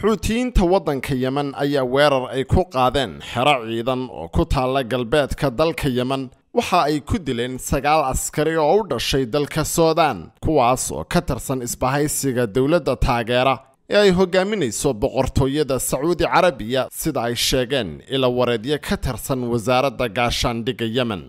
xuutiyiinta waddanka yemen ayaa weerar ay ku qaadeen xero ciidan oo ku taalla galbeedka dalka yemen waxa ay ku dileen sagaal askari oo u dhashay dalka soodaan kuwaas oo ka tirsan isbahaysiga dowladda taageera ee ay hoggaaminayso boqortooyada sacuudi carabiya sida ay sheegeen ila wareedyo ka tirsan wasaaradda gaashaandhigga yemen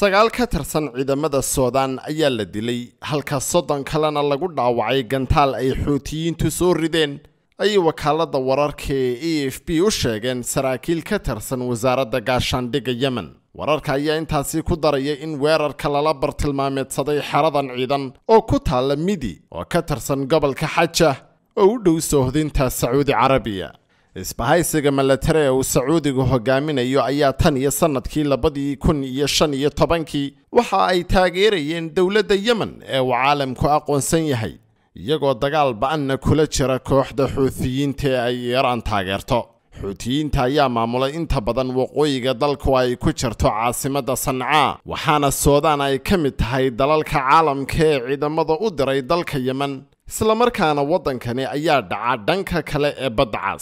sagaal ka tirsan ciidamada soodaan ayaa la dilay halka soddon kalena lagu dhaawacay gantaal ay xuutiyiintu soo rideen ayay wakaaladda wararka e f b u sheegeen saraakiil ka tirsan wasaaradda gaashaandhigga yemen wararka ayaa intaasi ku daraya in weerarka lala bartilmaameedsaday xeradan ciidan oo ku taalla midi oo ka tirsan gobolka xaja oo u dhow soohdinta sacuudi carabiya isbahaysiga milatari ee uu sacuudigu hogaaminayo ayaa tan iyo sannadkii labadii kun iyo shan iyo tobankii waxa ay taageerayeen dowladda yemen ee uu caalamku aqoonsan yahay iyagoo dagaal ba'anna kula jira kooxda xuutiyiinta ee ay iiraan taageerto xuutiyiinta ayaa maamulay inta badan waqooyiga dalku ay ku jirto caasimadda sancaa waxaana soodaan ay ka mid tahay dalalka caalamka ee ciidamada u diray dalka yemen islamarkaana waddankani ayaa dhaca dhanka kale ee badda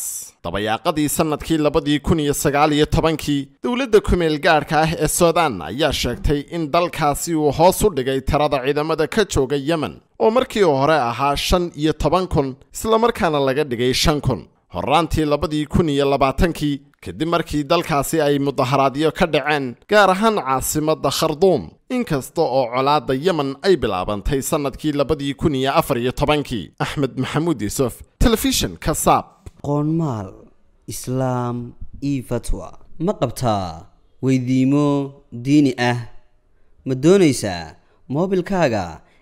dabayaaqadii sannadkii labadii kun iyo sagaal iyo tobankii dowladda kumeelgaadhka ah ee soodaan ayaa sheegtay in dalkaasi uu hoos u dhigay tirada ciidamada ka jooga yemen oo markii hore ahaa shan iyo toban kun islamarkaana laga dhigay shan kun horraantii labadii kun iyo labaatankii kadib markii dalkaasi ay mudaharaadyo ka dhaceen gaar ahaan caasimadda kharduum inkasta oo colaadda yemen ay bilaabantay sannadkii labadii kun iyo afar iyo tobankii axmed maxamuud yuusuf ka saab qoonmaal islaam io fatwa ma qabtaa weydiimo diini ah ma doonaysaa moobilkaaga